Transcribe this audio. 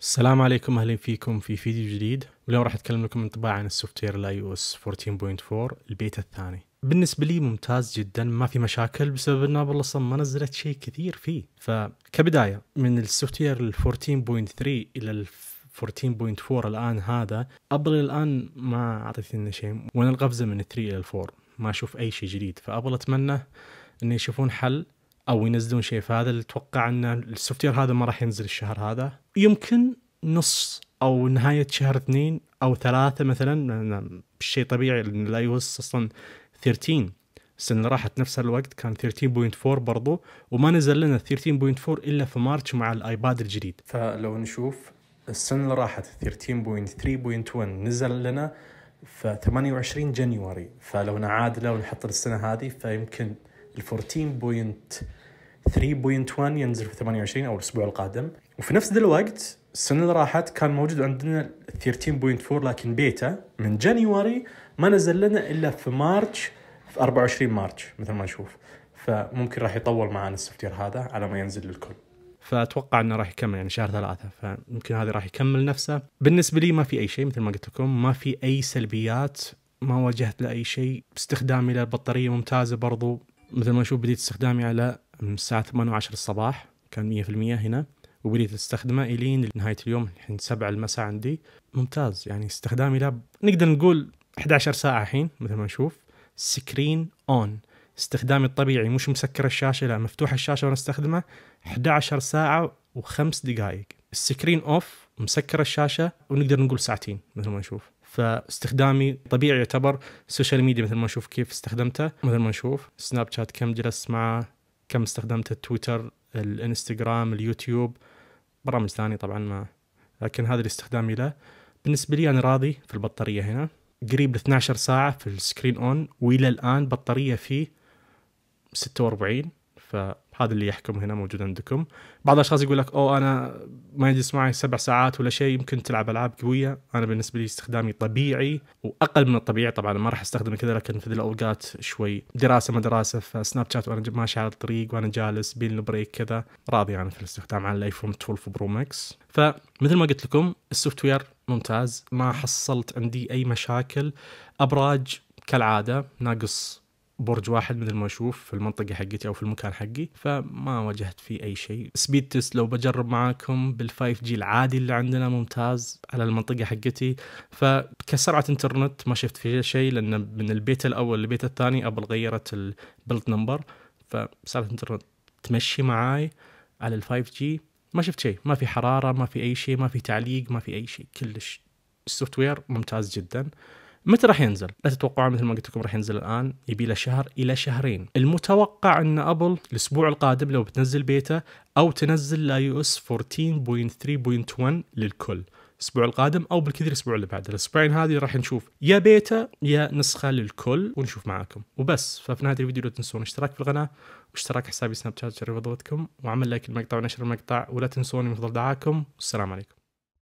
السلام عليكم اهلا فيكم في فيديو جديد واليوم راح اتكلم لكم انطباع عن السوفت وير لاي او اس 14.4 البيتا الثاني بالنسبه لي ممتاز جدا ما في مشاكل بسبب انه ابل اصلا ما نزلت شيء كثير فيه فكبدايه من السوفت وير 14.3 الى 14.4 الان هذا ابل الان ما اعطيتنا شيء وانا القفزه من 3 الى 4 ما اشوف اي شيء جديد فابل اتمنى ان يشوفون حل او ينزلون شيء فهذا اللي اتوقع ان السوفت وير هذا ما راح ينزل الشهر هذا يمكن نص او نهايه شهر اثنين او ثلاثه مثلا شيء طبيعي لان الاي او اس اصلا 13 السنه اللي راحت نفس الوقت كان 13.4 برضو وما نزل لنا 13.4 الا في مارتش مع الايباد الجديد فلو نشوف السنه اللي راحت 13.3.1 نزل لنا في 28 جانيوري فلو نعادله ونحط السنه هذه فيمكن ال 14. 3.1 ينزل في 28 او الاسبوع القادم وفي نفس الوقت السنه اللي راحت كان موجود عندنا 13.4 لكن بيتا من جانيوري ما نزل لنا الا في مارش في 24 مارش مثل ما نشوف فممكن راح يطول معنا السوفت هذا على ما ينزل للكل فاتوقع انه راح يكمل يعني شهر ثلاثة فممكن هذا راح يكمل نفسه بالنسبة لي ما في اي شيء مثل ما قلت لكم ما في اي سلبيات ما واجهت له اي شيء استخدامي للبطارية ممتازة برضو مثل ما نشوف بديت استخدامي على من الساعة 8 و10 الصباح كان 100% هنا وبديت استخدمه الين نهاية اليوم الحين 7 المساء عندي ممتاز يعني استخدامي له نقدر نقول 11 ساعة الحين مثل ما نشوف سكرين اون استخدامي الطبيعي مش مسكر الشاشة لا مفتوحة الشاشة وانا استخدمه 11 ساعة وخمس دقائق السكرين اوف مسكر الشاشة ونقدر نقول ساعتين مثل ما نشوف فاستخدامي طبيعي يعتبر السوشيال ميديا مثل ما نشوف كيف استخدمته مثل ما نشوف سناب شات كم جلست معه كم استخدمت التويتر الانستغرام اليوتيوب برامج ثانية طبعا ما لكن هذا اللي استخدامي له بالنسبة لي أنا راضي في البطارية هنا قريب ل 12 ساعة في السكرين أون وإلى الآن بطارية فيه 46 ف هذا اللي يحكم هنا موجود عندكم بعض الاشخاص يقول لك اوه انا ما يجلس معي سبع ساعات ولا شيء يمكن تلعب العاب قويه انا بالنسبه لي استخدامي طبيعي واقل من الطبيعي طبعا ما راح استخدم كذا لكن في ذي الاوقات شوي دراسه ما دراسه فسناب شات وانا ماشي على الطريق وانا جالس بين البريك كذا راضي انا يعني في الاستخدام على الايفون 12 برو ماكس فمثل ما قلت لكم السوفت وير ممتاز ما حصلت عندي اي مشاكل ابراج كالعاده ناقص برج واحد مثل ما اشوف في المنطقه حقتي او في المكان حقي فما واجهت فيه اي شيء سبيد تيست لو بجرب معاكم بال5 جي العادي اللي عندنا ممتاز على المنطقه حقتي فكسرعه انترنت ما شفت فيه شيء لان من البيت الاول للبيت الثاني ابل غيرت البلت نمبر فسرعه الانترنت تمشي معاي على ال5 جي ما شفت شيء ما في حراره ما في اي شيء ما في تعليق ما في اي شيء كلش السوفت وير ممتاز جدا متى راح ينزل؟ لا تتوقعون مثل ما قلت لكم راح ينزل الان يبي له شهر الى شهرين، المتوقع ان ابل الاسبوع القادم لو بتنزل بيتا او تنزل لاي او اس 14.3.1 للكل. الاسبوع القادم او بالكثير الاسبوع اللي بعده الاسبوعين هذه راح نشوف يا بيتا يا نسخه للكل ونشوف معاكم وبس ففي نهايه الفيديو لا تنسون الاشتراك في القناه واشتراك حسابي سناب شات جرب وعمل لايك المقطع ونشر المقطع ولا تنسوني من فضل دعاكم والسلام عليكم